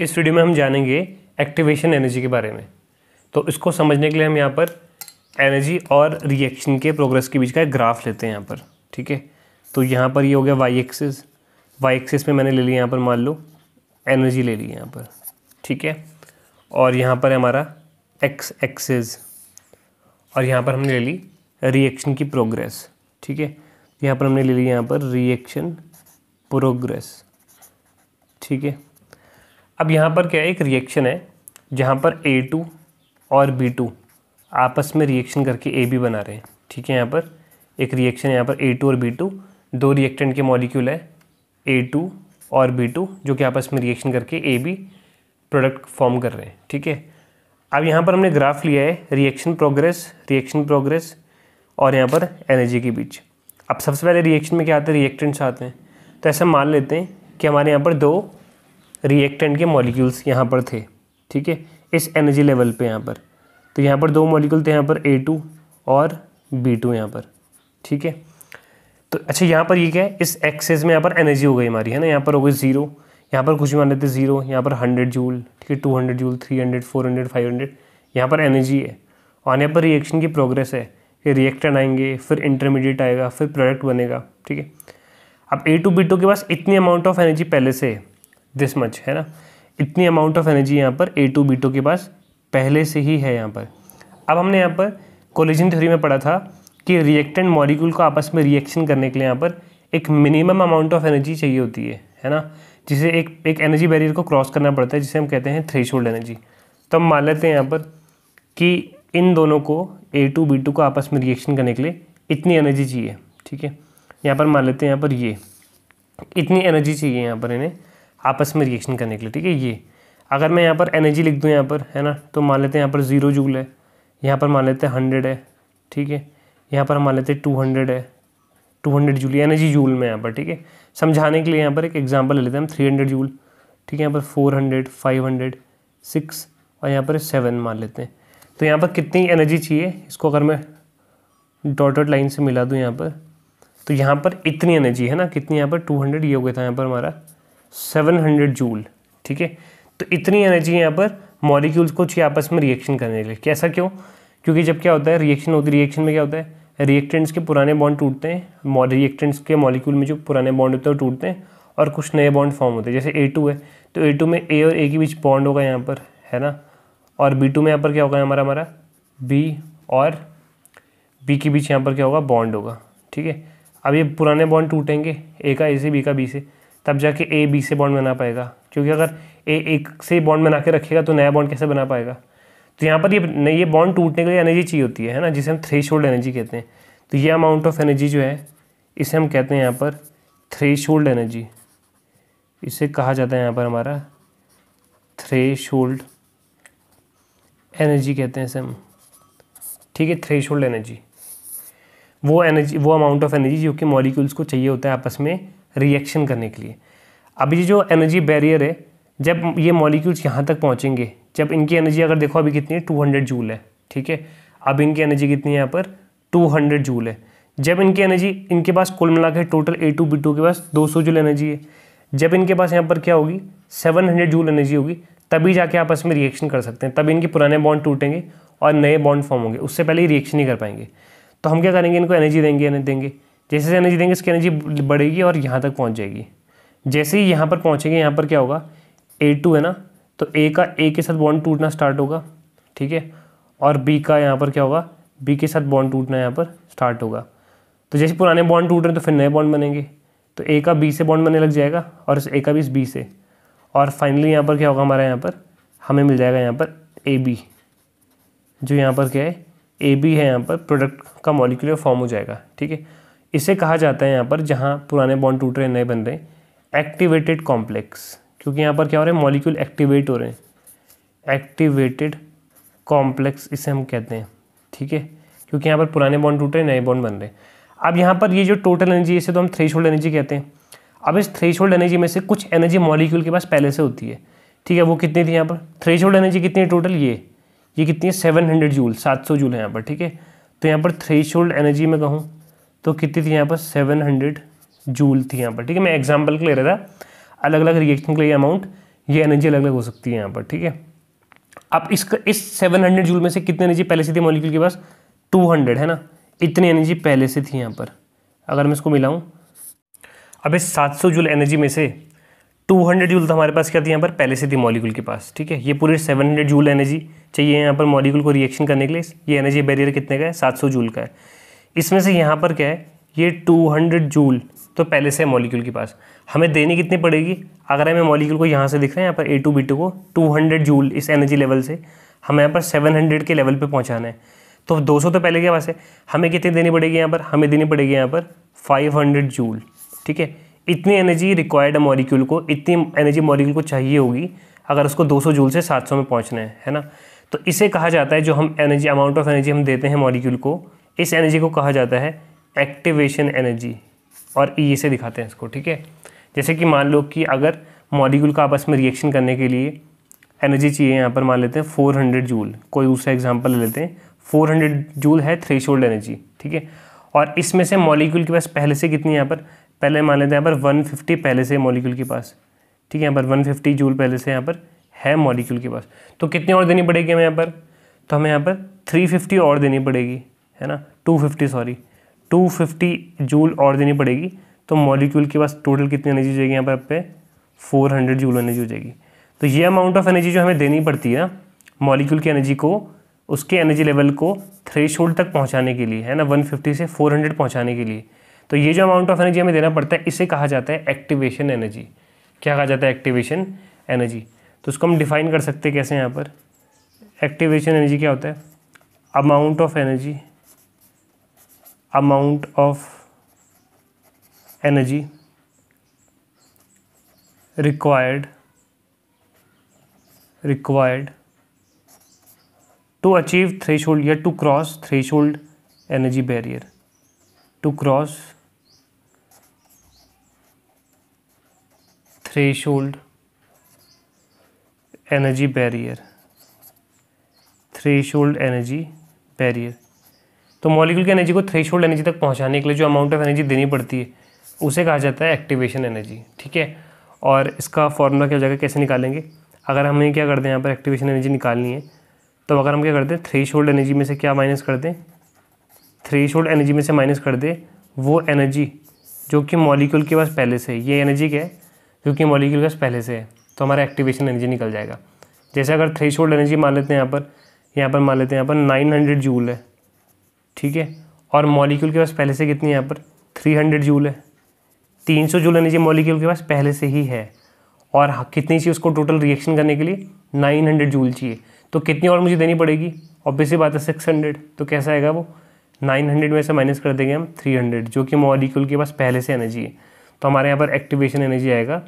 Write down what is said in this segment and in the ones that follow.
इस वीडियो में हम जानेंगे एक्टिवेशन एनर्जी के बारे में तो इसको समझने के लिए हम यहाँ पर एनर्जी और रिएक्शन के प्रोग्रेस के बीच का एक ग्राफ लेते हैं यहाँ पर ठीक है तो यहाँ पर ये यह हो गया वाई एक्सेस वाई एक्सेस में मैंने ले लिया यहाँ पर मान लो एनर्जी ले ली यहाँ पर ठीक है और यहाँ पर हमारा एक्स एक्सेस और यहाँ पर हमने ले ली रिएक्शन की प्रोग्रेस ठीक है यहाँ पर हमने ले ली यहाँ पर रिएक्शन प्रोग्रेस ठीक है अब यहाँ पर क्या है एक रिएक्शन है जहाँ पर ए टू और बी टू आपस में रिएक्शन करके ए बी बना रहे हैं ठीक है यहाँ पर एक रिएक्शन यहाँ पर ए टू और बी टू दो रिएक्टेंट के मॉलिक्यूल है ए टू और बी टू जो कि आपस में रिएक्शन करके ए बी प्रोडक्ट फॉर्म कर रहे हैं ठीक है अब यहाँ पर हमने ग्राफ लिया है रिएक्शन प्रोग्रेस रिएक्शन प्रोग्रेस और यहाँ पर एनर्जी के बीच अब सबसे पहले रिएक्शन में क्या आते हैं रिएक्टेंट्स आते हैं तो ऐसा मान लेते हैं कि हमारे यहाँ पर दो रिएक्टेंट के मॉलिक्यूल्स यहाँ पर थे ठीक है इस एनर्जी लेवल पे यहाँ पर तो यहाँ पर दो मॉलिक्यूल थे यहाँ पर ए टू और बी टू यहाँ पर ठीक है तो अच्छा यहाँ पर ये क्या है इस एक्सेस में यहाँ पर एनर्जी हो गई हमारी है ना यहाँ पर हो गई ज़ीरो यहाँ पर कुछ भी मान लेते ज़ीरो यहाँ पर हंड्रेड जूल ठीक है two hundred joule three hundred four hundred five hundred यहाँ पर एनर्जी है और यहाँ पर रिएक्शन की प्रोग्रेस है फिर रिएक्टेंट आएंगे फिर इंटरमीडिएट आएगा फिर प्रोडक्ट बनेगा ठीक है अब ए टू बी टू के पास इतनी अमाउंट ऑफ एनर्जी पहले से है दिस मच है ना इतनी अमाउंट ऑफ एनर्जी यहाँ पर ए टू बी टू के पास पहले से ही है यहाँ पर अब हमने यहाँ पर कोलिजन थ्योरी में पढ़ा था कि रिएक्टेंट मॉलिक्यूल को आपस में रिएक्शन करने के लिए यहाँ पर एक मिनिमम अमाउंट ऑफ एनर्जी चाहिए होती है है ना जिसे एक एक एनर्जी बैरियर को क्रॉस करना पड़ता है जिसे हम कहते हैं होल्ड एनर्जी तो हम मान लेते हैं यहाँ पर कि इन दोनों को ए टू बी टू को आपस में रिएक्शन करने के लिए इतनी एनर्जी चाहिए ठीक है यहाँ पर मान लेते हैं यहाँ पर ये इतनी एनर्जी चाहिए यहाँ पर इन्हें आपस में रिएक्शन करने के लिए ठीक है ये अगर मैं यहाँ पर एनर्जी लिख दूँ यहाँ पर है ना तो मान लेते हैं यहाँ पर ज़ीरो जूल है यहाँ पर मान लेते हैं हंड्रेड है ठीक है यहाँ पर मान लेते हैं टू हंड्रेड है two hundred joule energy joule में यहाँ पर ठीक है समझाने के लिए यहाँ पर एक एग्जाम्पल ले लेते हैं हम थ्री हंड्रेड जूल ठीक है यहाँ पर four hundred five hundred six और यहाँ पर सेवन मान लेते हैं तो यहाँ पर कितनी एनर्जी चाहिए इसको अगर मैं डॉटेड लाइन से मिला दूँ यहाँ पर तो यहाँ पर इतनी एनर्जी है ना कितनी यहाँ पर टू हंड्रेड ये हो गया था यहाँ पर हमारा 700 जूल ठीक है तो इतनी एनर्जी यहाँ पर मॉलिक्यूल्स को चाहिए आपस में रिएक्शन करने के लिए कैसा क्यों क्योंकि जब क्या होता है रिएक्शन होती है रिएक्शन में क्या होता है रिएक्टेंट्स के पुराने बॉन्ड टूटते हैं रिएक्टेंट्स के मॉलिक्यूल में जो पुराने बॉन्ड होते हैं वो टूटते हैं और कुछ नए बॉन्ड फॉर्म होते हैं जैसे ए टू है तो ए टू में ए और ए के बीच बॉन्ड होगा यहाँ पर है ना और बी टू में यहाँ पर क्या होगा हमारा हमारा बी और बी के बीच यहाँ पर क्या होगा बॉन्ड होगा ठीक है अब ये पुराने बॉन्ड टूटेंगे ए का ए से बी का बी से तब जाके ए बी से बॉन्ड बना पाएगा क्योंकि अगर ए एक से बॉन्ड बना के रखेगा तो नया बॉन्ड कैसे बना पाएगा तो यहाँ पर ये ये बॉन्ड टूटने के लिए एनर्जी चाहिए होती है ना जिसे हम थ्रेश एनर्जी कहते हैं तो ये अमाउंट ऑफ एनर्जी जो है इसे हम कहते हैं यहाँ पर थ्रेश एनर्जी इसे कहा जाता है यहाँ पर हमारा थ्रेश एनर्जी कहते हैं इसे हम ठीक है थ्रेश एनर्जी वो एनर्जी वो अमाउंट ऑफ एनर्जी जो कि मॉलिक्यूल्स को चाहिए होता है आपस में रिएक्शन करने के लिए अब ये जो एनर्जी बैरियर है जब ये मॉलिक्यूल्स यहाँ तक पहुँचेंगे जब इनकी एनर्जी अगर देखो अभी कितनी है टू हंड्रेड जूल है ठीक है अब इनकी एनर्जी कितनी है यहाँ पर टू हंड्रेड जूल है जब इनकी एनर्जी इनके पास कुल मिला के total A two B two के पास दो सौ जूल एनर्जी है जब इनके पास यहाँ पर क्या होगी सेवन हंड्रेड जूल एनर्जी होगी तभी जाके आपस में रिएक्शन कर सकते हैं तब इनके पुराने बॉन्ड टूटेंगे और नए बॉन्ड फॉर्म होंगे उससे पहले ही रिएक्शन नहीं कर पाएंगे तो हम क्या करेंगे इनको एनर्जी देंगे देंगे जैसे जैसे एनर्जी देंगे इसकी एनर्जी बढ़ेगी और यहाँ तक पहुँच जाएगी जैसे ही यहाँ पर पहुँचेंगे यहाँ पर क्या होगा ए टू है ना तो ए का ए के साथ बॉन्ड टूटना स्टार्ट होगा ठीक है और बी का यहाँ पर क्या होगा बी के साथ बॉन्ड टूटना यहाँ पर स्टार्ट होगा तो जैसे पुराने बॉन्ड टूट रहे हैं तो फिर नए बॉन्ड बनेंगे तो ए का बी से बॉन्ड बनने लग जाएगा और ए का भी इस बी से और फाइनली यहाँ पर क्या होगा हमारा यहाँ पर हमें मिल जाएगा यहाँ पर ए बी जो यहाँ पर क्या है ए बी है यहाँ पर प्रोडक्ट का मॉलिक्यूलर फॉर्म हो जाएगा ठीक है इसे कहा जाता है यहाँ पर जहाँ पुराने बॉन्ड टूट रहे हैं नए बन रहे एक्टिवेटेड कॉम्प्लेक्स क्योंकि यहाँ पर क्या हो रहा है मॉलिक्यूल एक्टिवेट हो रहे हैं एक्टिवेटेड कॉम्प्लेक्स इसे हम कहते हैं ठीक है क्योंकि यहाँ पर पुराने बॉन्ड टूट रहे हैं नए बॉन्ड बन रहे अब यहाँ पर ये जो टोटल एनर्जी इसे तो हम थ्रेश एनर्जी कहते हैं अब इस थ्रेश एनर्जी में से कुछ एनर्जी मॉलिक्यूल के पास पहले से होती है ठीक है वो कितनी थी यहाँ पर थ्रेश एनर्जी कितनी है टोटल ये ये कितनी है सेवन हंड्रेड जूल सात सौ जूल है यहाँ पर ठीक है तो यहाँ पर थ्रेश एनर्जी में कहूँ तो कितनी थी यहाँ पर सेवन हंड्रेड जूल थी यहाँ पर ठीक है मैं एग्जाम्पल के ले रहा था अलग अलग रिएक्शन के लिए अमाउंट ये एनर्जी अलग अलग हो सकती है यहाँ पर ठीक है अब इस इस 700 जूल में से कितनी एनर्जी पहले से थी मॉलिक्यूल के पास 200 है ना इतनी एनर्जी पहले से थी यहाँ पर अगर मैं इसको मिलाऊँ अब इस सौ जूल एनर्जी में से हंड्रेड जूल तो हमारे पास क्या थी यहाँ पर पहले से थी मॉलिक्यूल के पास ठीक है ये पूरे हंड्रेड जूल एनर्जी चाहिए यहाँ पर मॉलिक्यूल को रिएक्शन करने के लिए ये एनर्जी बैरियर कितने का है सौ जूल का है इसमें से यहाँ पर क्या है ये 200 जूल तो पहले से मॉलिक्यूल के पास हमें देनी कितनी पड़ेगी अगर हमें मॉलिक्यूल को यहाँ से दिख रहे हैं यहाँ पर ए टू बी टू को 200 जूल इस एनर्जी लेवल से हमें यहाँ पर 700 के लेवल पे पहुँचाना है तो 200 तो पहले के पास है हमें कितनी देनी पड़ेगी यहाँ पर हमें देनी पड़ेगी यहाँ पर हंड्रेड जूल ठीक है इतनी एनर्जी रिक्वायर्ड है मॉलिक्यूल को इतनी एनर्जी मॉलिक्यूल को चाहिए होगी अगर उसको 200 जूल से 700 में पहुँचना है है ना तो इसे कहा जाता है जो हम एनर्जी अमाउंट ऑफ एनर्जी हम देते हैं मॉलिक्यूल को इस एनर्जी को कहा जाता है एक्टिवेशन एनर्जी और ई से दिखाते हैं इसको ठीक है जैसे कि मान लो कि अगर मॉलिक्यूल का आपस में रिएक्शन करने के लिए एनर्जी चाहिए यहाँ पर मान लेते हैं 400 जूल कोई दूसरा एग्जांपल ले लेते हैं 400 जूल है थ्री शोल्ड एनर्जी ठीक है और इसमें से मॉलिक्यूल के पास पहले से कितनी यहाँ पर पहले मान लेते हैं यहाँ पर वन पहले से मॉलिक्यूल के पास ठीक है यहाँ पर वन जूल पहले से यहाँ पर है मॉलिक्यूल के पास तो कितनी और देनी पड़ेगी हमें यहाँ पर तो हमें यहाँ पर थ्री और देनी पड़ेगी है ना 250 सॉरी 250 जूल और देनी पड़ेगी तो मॉलिक्यूल के पास टोटल कितनी एनर्जी हो जाएगी यहाँ पर आप पे 400 जूल एनर्जी हो जाएगी तो ये अमाउंट ऑफ एनर्जी जो हमें देनी पड़ती है ना मॉलिक्यूल की एनर्जी को उसके एनर्जी लेवल को थ्रेश तक पहुँचाने के लिए है ना वन से फोर पहुँचाने के लिए तो ये जो अमाउंट ऑफ एनर्जी हमें देना पड़ता है इसे कहा जाता है एक्टिवेशन एनर्जी क्या कहा जाता है एक्टिवेशन एनर्जी तो उसको हम डिफाइन कर सकते हैं कैसे यहाँ पर एक्टिवेशन एनर्जी क्या होता है amount of energy amount of energy required required to achieve threshold here to cross threshold energy barrier to cross threshold energy barrier threshold energy barrier तो मॉलिक्यूल की एनर्जी को थ्रेश एनर्जी तक पहुँचाने के लिए जो अमाउंट ऑफ एनर्जी देनी पड़ती है उसे कहा जाता है एक्टिवेशन एनर्जी ठीक है और इसका फॉर्मूला क्या हो जाएगा कैसे निकालेंगे अगर हमें क्या करते हैं यहाँ पर एक्टिवेशन एनर्जी निकालनी है तो अगर हम क्या करते हैं थ्री शोल्ड एनर्जी में से क्या माइनस कर दें थ्री शोल्ड एनर्जी में से माइनस कर दें वो एनर्जी जो कि मॉलिक्यूल के पास पहले से ये एनर्जी क्या है जो कि मॉलिक्यूल के पास पहले से है तो हमारा एक्टिवेशन एनर्जी निकल जाएगा जैसे अगर थ्री शोल्ड एनर्जी मान लेते हैं यहाँ पर यहाँ पर मान लेते हैं यहाँ पर नाइन हंड्रेड जूल है ठीक है और मॉलिक्यूल के पास पहले से कितनी यहाँ पर 300 जूल है 300 जूल एनर्जी मॉलिक्यूल के पास पहले से ही है और हाँ, कितनी चाहिए उसको टोटल रिएक्शन करने के लिए 900 जूल चाहिए तो कितनी और मुझे देनी पड़ेगी ऑब्वियसली बात है हंड्रेड तो कैसा आएगा वो हंड्रेड में से माइनस कर देंगे हम हंड्रेड जो कि मॉलिक्यूल के पास पहले से एनर्जी है तो हमारे यहाँ पर एक्टिवेशन एनर्जी आएगा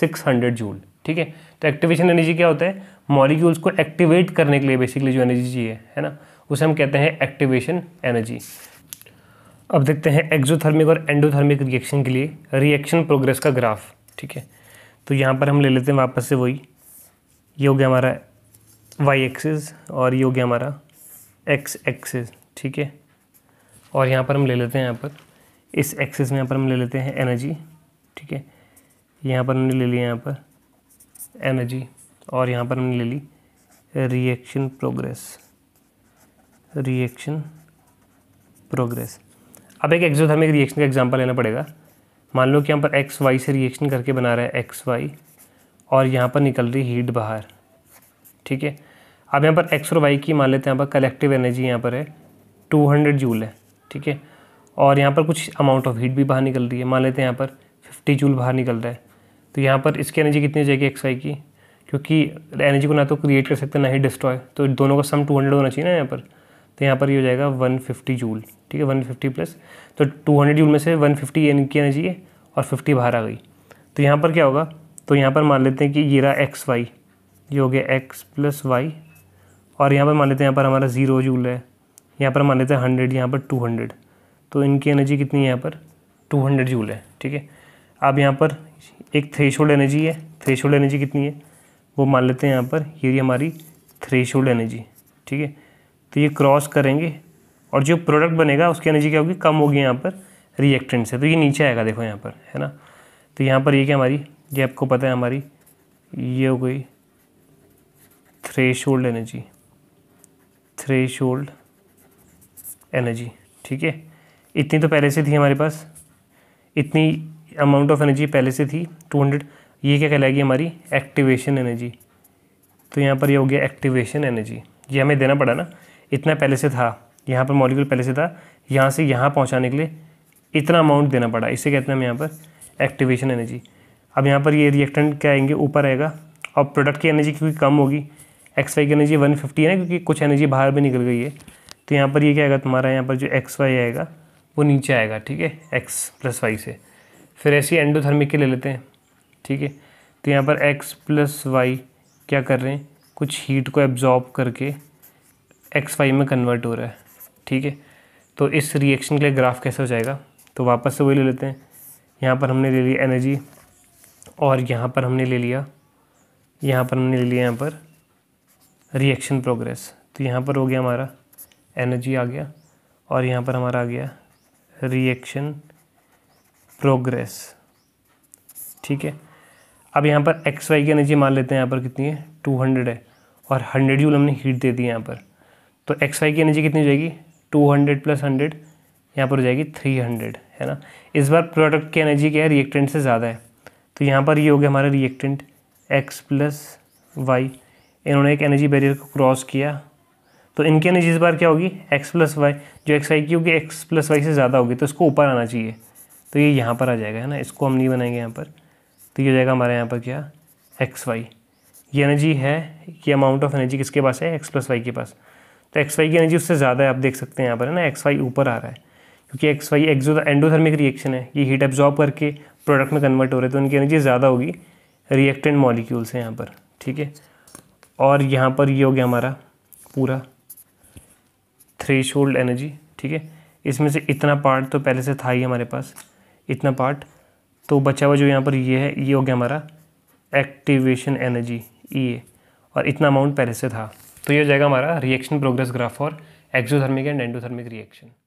600 जूल ठीक है तो एक्टिवेशन एनर्जी क्या होता है मॉलिक्यूल्स को एक्टिवेट करने के लिए बेसिकली जो एनर्जी चाहिए है ना उसे हम कहते हैं एक्टिवेशन एनर्जी अब देखते हैं एक्जोथर्मिक और एंडोथर्मिक रिएक्शन के लिए रिएक्शन प्रोग्रेस का ग्राफ ठीक है तो यहाँ पर हम ले लेते हैं वापस से वही ये हो गया हमारा वाई एक्सेस और ये हो गया हमारा एक्स एक्सेस ठीक है और यहाँ पर हम ले लेते हैं यहाँ पर इस एक्सेस में यहाँ पर हम ले लेते हैं एनर्जी ठीक है यहाँ पर हमने ले लिया यहाँ पर एनर्जी और यहाँ पर हमने ले ली रिएक्शन प्रोग्रेस रिएक्शन प्रोग्रेस अब एक एक्सोथर्मिक रिएक्शन का एग्जांपल लेना पड़ेगा मान लो कि यहाँ पर एक्स वाई से रिएक्शन करके बना रहा है एक्स वाई और यहाँ पर निकल रही हीट बाहर ठीक है अब यहाँ पर एक्स और वाई की मान लेते हैं यहाँ पर कलेक्टिव एनर्जी यहाँ पर है टू हंड्रेड जूल है ठीक है और यहाँ पर कुछ अमाउंट ऑफ हीट भी बाहर निकल रही है मान लेते हैं यहाँ पर फिफ्टी जूल बाहर निकल रहा है तो यहाँ पर इसकी एनर्जी कितनी हो जाएगी एक्स वाई की क्योंकि एनर्जी को ना तो क्रिएट कर सकते ना ही डिस्ट्रॉय तो दोनों का सम टू हंड्रेड होना चाहिए ना यहाँ पर तो यहाँ पर ये यह हो जाएगा 150 जूल ठीक है 150 प्लस तो 200 जूल में से 150 इनकी एनर्जी है और 50 बाहर आ गई तो यहाँ पर क्या होगा तो यहाँ पर मान लेते हैं कि ये रहा एक्स वाई ये हो गया एक्स प्लस वाई और यहाँ पर मान लेते हैं यहाँ पर हमारा ज़ीरो जूल है यहाँ पर मान लेते हैं हंड्रेड यहाँ पर टू हंड्रेड तो इनकी एनर्जी कितनी है यहाँ पर टू हंड्रेड जूल है ठीक है अब यहाँ पर एक थ्रेशोल्ड एनर्जी है थ्रेशोल्ड एनर्जी कितनी है वो मान लेते हैं यहाँ पर ये यह हमारी थ्रेशोल्ड एनर्जी ठीक है तो ये क्रॉस करेंगे और जो प्रोडक्ट बनेगा उसकी एनर्जी क्या होगी कम होगी यहाँ पर रिएक्टेंट से तो ये नीचे आएगा देखो यहाँ पर है ना तो यहाँ पर ये क्या हमारी ये आपको पता है हमारी ये हो गई threshold energy threshold energy ठीक है इतनी तो पहले से थी हमारे पास इतनी अमाउंट ऑफ एनर्जी पहले से थी टू हंड्रेड ये क्या कहलाएगी हमारी एक्टिवेशन एनर्जी तो यहाँ पर ये यह हो गया एक्टिवेशन एनर्जी ये हमें देना पड़ा ना इतना पहले से था यहाँ पर मॉलिक्यूल पहले से था यहाँ से यहाँ पहुँचाने के लिए इतना अमाउंट देना पड़ा इसे कहते हैं हम यहाँ पर एक्टिवेशन एनर्जी अब यहाँ पर ये रिएक्टेंट क्या आएंगे ऊपर आएगा और प्रोडक्ट की एनर्जी क्योंकि कम होगी एक्स वाई की एनर्जी वन फिफ्टी है ना क्योंकि कुछ एनर्जी बाहर भी निकल गई है तो यहाँ पर ये क्या आएगा तुम्हारा यहाँ पर जो एक्स वाई आएगा वो नीचे आएगा ठीक है एक्स प्लस वाई से फिर ऐसे एंडोथर्मिक के ले लेते हैं ठीक है तो यहाँ पर एक्स प्लस वाई क्या कर रहे हैं कुछ हीट को एब्जॉर्ब करके एक्स वाई में कन्वर्ट हो रहा है ठीक है तो इस रिएक्शन के लिए ग्राफ कैसे हो जाएगा तो वापस से वही ले लेते हैं यहाँ पर हमने ले लिया एनर्जी और यहाँ पर हमने ले लिया यहाँ पर हमने ले लिया यहाँ पर रिएक्शन प्रोग्रेस तो यहाँ पर हो गया हमारा एनर्जी आ गया और यहाँ पर हमारा आ गया रिएक्शन प्रोग्रेस ठीक है अब यहाँ पर एक्स वाई की एनर्जी मान लेते हैं यहाँ पर कितनी है टू हंड्रेड है और हंड्रेड यूल हमने हीट दे दी है यहाँ पर तो एक्स वाई की एनर्जी कितनी हो जाएगी टू हंड्रेड प्लस हंड्रेड यहाँ पर हो जाएगी थ्री हंड्रेड है ना इस बार प्रोडक्ट की एनर्जी क्या है रिएक्टेंट से ज़्यादा है तो यहाँ पर ये हो गया हमारा रिएक्टेंट एक्स प्लस वाई इन्होंने एक एनर्जी बैरियर को क्रॉस किया तो इनकी एनर्जी इस बार क्या होगी एक्स प्लस वाई जो एक्स वाई की होगी एक्स प्लस वाई से ज़्यादा होगी तो इसको ऊपर आना चाहिए तो ये यहाँ पर आ जाएगा है ना इसको हम नहीं बनाएंगे यहाँ पर तो ये हो जाएगा हमारे यहाँ पर क्या एक्स वाई ये एनर्जी है ये अमाउंट ऑफ एनर्जी किसके पास है एक्स प्लस वाई के पास तो एक्स वाई की एनर्जी उससे ज़्यादा है आप देख सकते हैं यहाँ पर है ना एक्स वाई ऊपर आ रहा है क्योंकि एक्स वाई एक्जो एंडोथर्मिक रिएक्शन है ये हीट एब्जॉर्ब करके प्रोडक्ट में कन्वर्ट हो रहे हैं तो उनकी एनर्जी ज़्यादा होगी रिएक्टेंट मॉलिक्यूल से यहाँ पर ठीक है और यहाँ पर ये हो गया हमारा पूरा थ्रेश होल्ड एनर्जी ठीक है इसमें से इतना पार्ट तो पहले से था ही हमारे पास इतना पार्ट तो बचा हुआ जो यहाँ पर ये है ये हो गया हमारा एक्टिवेशन एनर्जी ये और इतना अमाउंट पहले से था तो ये हो जाएगा हमारा reaction progress graph for exothermic and endothermic reaction